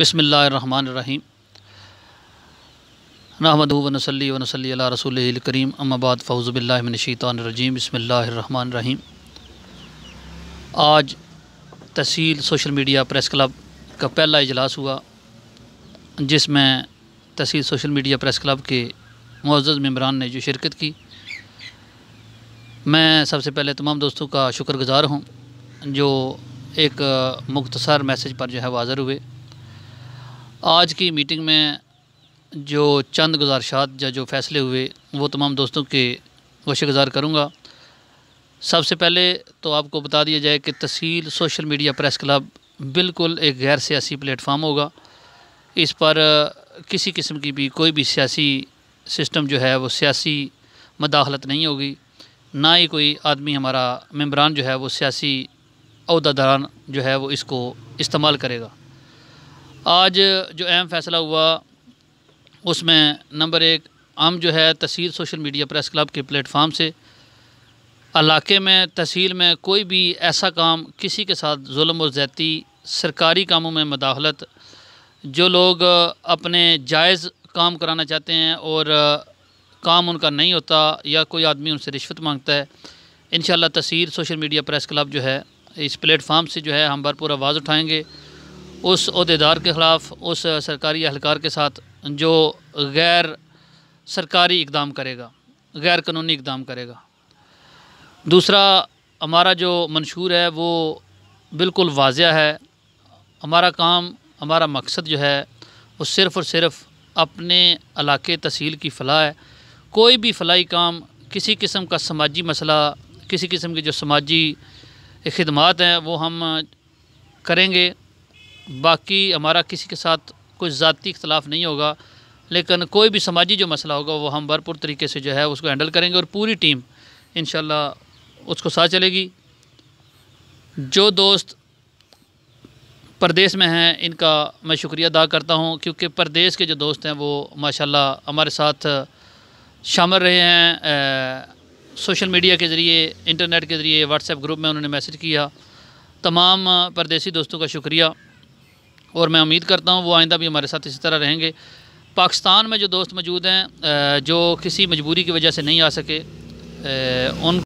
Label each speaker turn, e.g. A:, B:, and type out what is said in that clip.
A: बसमीम नहमद वनसली वनसली रसूल करीम अम्माबाद फ़ौज़बिल्लाशीतरजीम बसमीम आज तहसील सोशल मीडिया प्रेस क्लब का पहला इजलास हुआ जिसमें तहसील सोशल मीडिया प्रेस क्लब के मज़्ज़ मम्बरान ने जो शिरकत की मैं सबसे पहले तमाम दोस्तों का शुक्रगुज़ार हूँ जो एक मुख्तसर मैसेज पर जो है वाजर हुए आज की मीटिंग में जो चंद गुजारशात या जो फैसले हुए वो तमाम दोस्तों के वश गुज़ार करूँगा सबसे पहले तो आपको बता दिया जाए कि तहसील सोशल मीडिया प्रेस क्लब बिल्कुल एक गैर सियासी प्लेटफार्म होगा इस पर किसी किस्म की भी कोई भी सियासी सिस्टम जो है वो सियासी मदाखलत नहीं होगी ना ही कोई आदमी हमारा मम्बरान जो है वो सियासी अहदादारान जो है वो इसको इस्तेमाल करेगा आज जो अहम फैसला हुआ उसमें नंबर एक हम जो है तहसील सोशल मीडिया प्रेस क्लब के प्लेटफार्म से इलाके में तहसील में कोई भी ऐसा काम किसी के साथ जुल्म और ज़्यादती सरकारी कामों में मदाखलत जो लोग अपने जायज़ काम कराना चाहते हैं और काम उनका नहीं होता या कोई आदमी उनसे रिश्वत मांगता है इन तहसील सोशल मीडिया प्रेस क्लब जो है इस प्लेटफार्म से जो है हम भरपूर आवाज़ उठाएँगे उस अहदेदार के ख़िलाफ़ उस सरकारी अहलकार के साथ जो गैर सरकारी इकदाम करेगा गैर कानूनी इकदाम करेगा दूसरा हमारा जो मंशूर है वो बिल्कुल वाजिया है हमारा काम हमारा मकसद जो है वो सिर्फ़ और सिर्फ अपने इलाके तहसील की फ़लाह है कोई भी फलाई काम किसी किस्म का समाजी मसला किसी किस्म की जो समाजी खदमात हैं वो हम करेंगे बाकी हमारा किसी के साथ कोई ज़ाती इख्तलाफ नहीं होगा लेकिन कोई भी समाजी जो मसला होगा वो हम भरपूर तरीके से जो है उसको हैंडल करेंगे और पूरी टीम इन उसको साथ चलेगी जो दोस्त प्रदेश में हैं इनका मैं शुक्रिया अदा करता हूं क्योंकि परदेश के जो दोस्त हैं वो माशाल्लाह हमारे साथ शामिल रहे हैं ए, सोशल मीडिया के ज़रिए इंटरनेट के ज़रिए व्हाट्सएप ग्रुप में उन्होंने मैसेज किया तमाम परदेसी दोस्तों का शुक्रिया और मैं उम्मीद करता हूँ वो आइंदा भी हमारे साथ इसी तरह रहेंगे पाकिस्तान में जो दोस्त मौजूद हैं जो किसी मजबूरी की वजह से नहीं आ सके उन